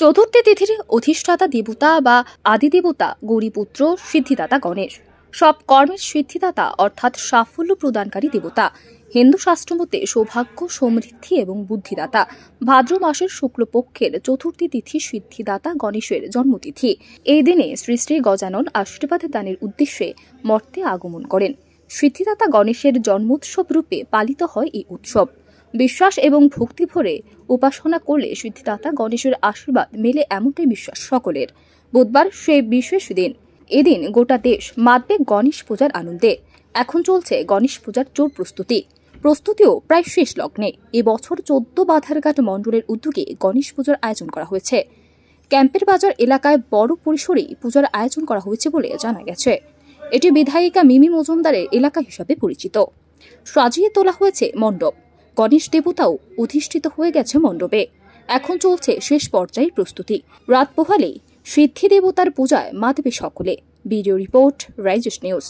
চতুর্থী তিথির অধিষ্ঠাতা দেবতা বা আদিদেবতা গৌরীপুত্র সিদ্ধিদাতা গণেশ সব কর্মের সিদ্ধিদাতা অর্থাৎ সাফল্য প্রদানকারী দেবতা হিন্দু শাস্ত্রমতে সৌভাগ্য সমৃদ্ধি এবং বুদ্ধিদাতা ভাদ্র মাসের শুক্লপক্ষের চতুর্থী তিথি সিদ্ধিদাতা গণেশের জন্মতিথি এই দিনে শ্রী শ্রী গজানন আশীর্বাদ দানের উদ্দেশ্যে মর্তে আগমন করেন সিদ্ধিদাতা গণেশের জন্মোৎসব রূপে পালিত হয় এই উৎসব বিশ্বাস এবং ভক্তি ভরে উপাসনা করলে সিদ্ধিদাতা গণেশের আশীর্বাদ মেলে এমনটাই বিশ্বাস সকলের বুধবার সে বিশেষ দিন এদিন গোটা দেশ মাতবে গণেশ পূজার আনন্দে এখন চলছে গণেশ পূজার চোর প্রস্তুতি প্রস্তুতিও প্রায় শেষ লগ্নে এবছর চোদ্দ বাধারঘাট মণ্ডলের উদ্যোগে গণেশ পূজার আয়োজন করা হয়েছে ক্যাম্পের বাজার এলাকায় বড় পরিসরে পূজার আয়োজন করা হয়েছে বলে জানা গেছে এটি বিধায়িকা মিমি মজুমদারের এলাকা হিসাবে পরিচিত সাজিয়ে তোলা হয়েছে মণ্ডপ গণেশ দেবতাও অধিষ্ঠিত হয়ে গেছে মণ্ডপে এখন চলছে শেষ পর্যায়ের প্রস্তুতি রাত পোহালেই সিদ্ধি দেবতার পূজায় মাতবে সকলে ভিডিও রিপোর্ট রাইজেস নিউজ